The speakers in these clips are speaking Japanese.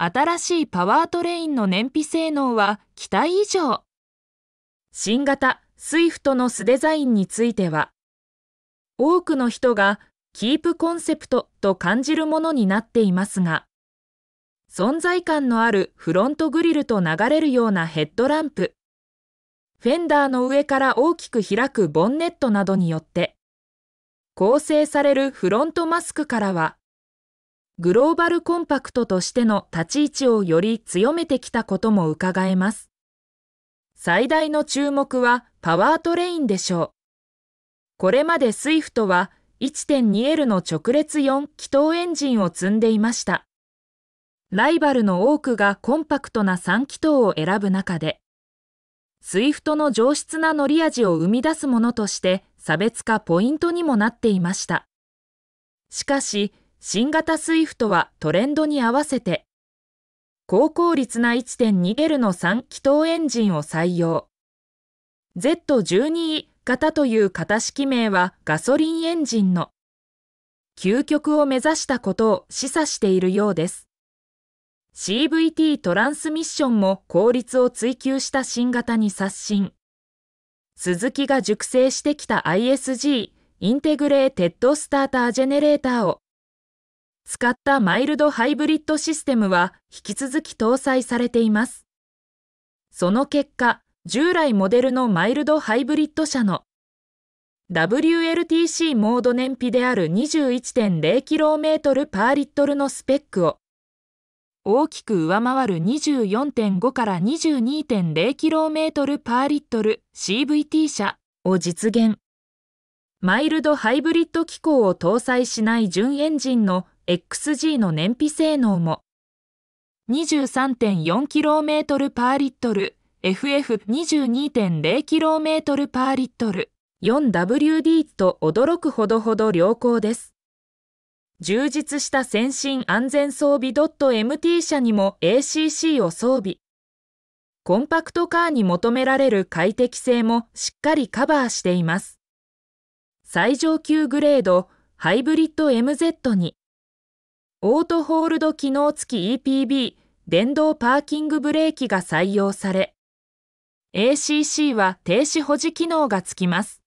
新しいパワートレインの燃費性能は期待以上新型 SWIFT の素デザインについては多くの人がキープコンセプトと感じるものになっていますが存在感のあるフロントグリルと流れるようなヘッドランプフェンダーの上から大きく開くボンネットなどによって構成されるフロントマスクからはグローバルコンパクトとしての立ち位置をより強めてきたことも伺えます。最大の注目はパワートレインでしょう。これまでスイフトは 1.2L の直列4気筒エンジンを積んでいました。ライバルの多くがコンパクトな3気筒を選ぶ中で、スイフトの上質な乗り味を生み出すものとして差別化ポイントにもなっていました。しかし、新型スイフトはトレンドに合わせて、高効率な 1.2L の3気筒エンジンを採用。Z12E 型という型式名はガソリンエンジンの究極を目指したことを示唆しているようです。CVT トランスミッションも効率を追求した新型に刷新。鈴木が熟成してきた ISG インテグレーテッドスタータージェネレーターを使ったマイルドハイブリッドシステムは引き続き搭載されています。その結果、従来モデルのマイルドハイブリッド車の WLTC モード燃費である 21.0km パーリットルのスペックを大きく上回る24.5から 22.0km パーリットル CVT 車を実現。マイルドハイブリッド機構を搭載しない純エンジンの XG の燃費性能も 23.4km パーリットル FF22.0km パーリットル 4WD と驚くほどほど良好です。充実した先進安全装備 .MT 社にも ACC を装備。コンパクトカーに求められる快適性もしっかりカバーしています。最上級グレードハイブリッド MZ にオートホールド機能付き EPB 電動パーキングブレーキが採用され、ACC は停止保持機能が付きます。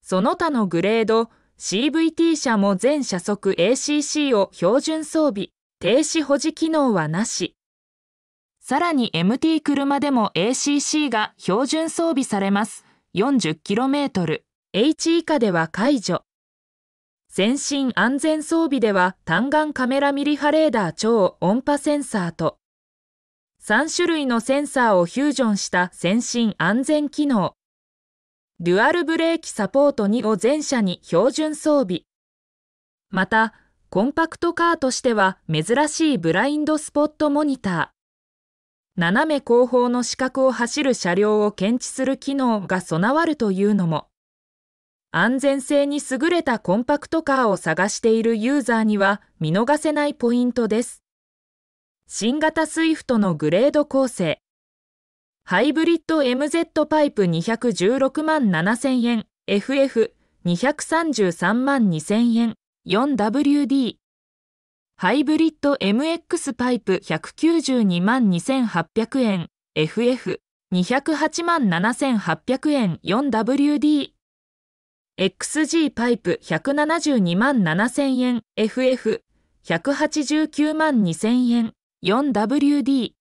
その他のグレード、CVT 車も全車速 ACC を標準装備、停止保持機能はなし。さらに MT 車でも ACC が標準装備されます。40km、H 以下では解除。全身安全装備では単眼カメラミリ波レーダー超音波センサーと3種類のセンサーをフュージョンした先進安全機能デュアルブレーキサポート2を全車に標準装備またコンパクトカーとしては珍しいブラインドスポットモニター斜め後方の死角を走る車両を検知する機能が備わるというのも安全性に優れたコンパクトカーを探しているユーザーには見逃せないポイントです。新型スイフトのグレード構成。ハイブリッド MZ パイプ216万7000円、FF233 万2000円、4WD。ハイブリッド MX パイプ192万2800円、FF208 万7800円、4WD。XG パイプ172万7000円 FF189 万2000円 4WD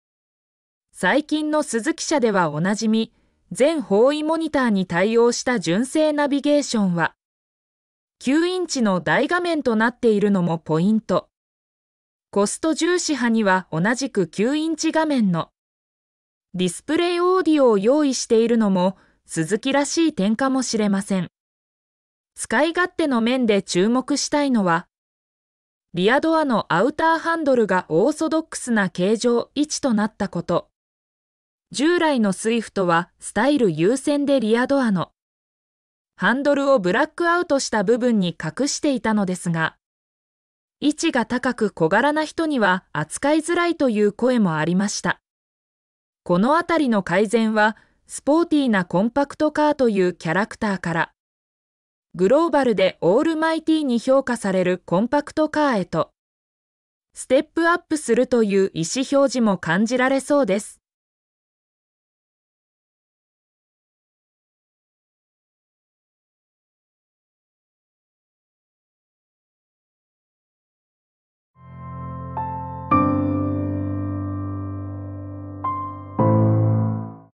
最近の鈴木社ではおなじみ全方位モニターに対応した純正ナビゲーションは9インチの大画面となっているのもポイントコスト重視派には同じく9インチ画面のディスプレイオーディオを用意しているのも鈴木らしい点かもしれません使い勝手の面で注目したいのは、リアドアのアウターハンドルがオーソドックスな形状位置となったこと。従来のスイフトはスタイル優先でリアドアのハンドルをブラックアウトした部分に隠していたのですが、位置が高く小柄な人には扱いづらいという声もありました。このあたりの改善は、スポーティーなコンパクトカーというキャラクターから、グローバルでオールマイティに評価されるコンパクトカーへと、ステップアップするという意思表示も感じられそうです。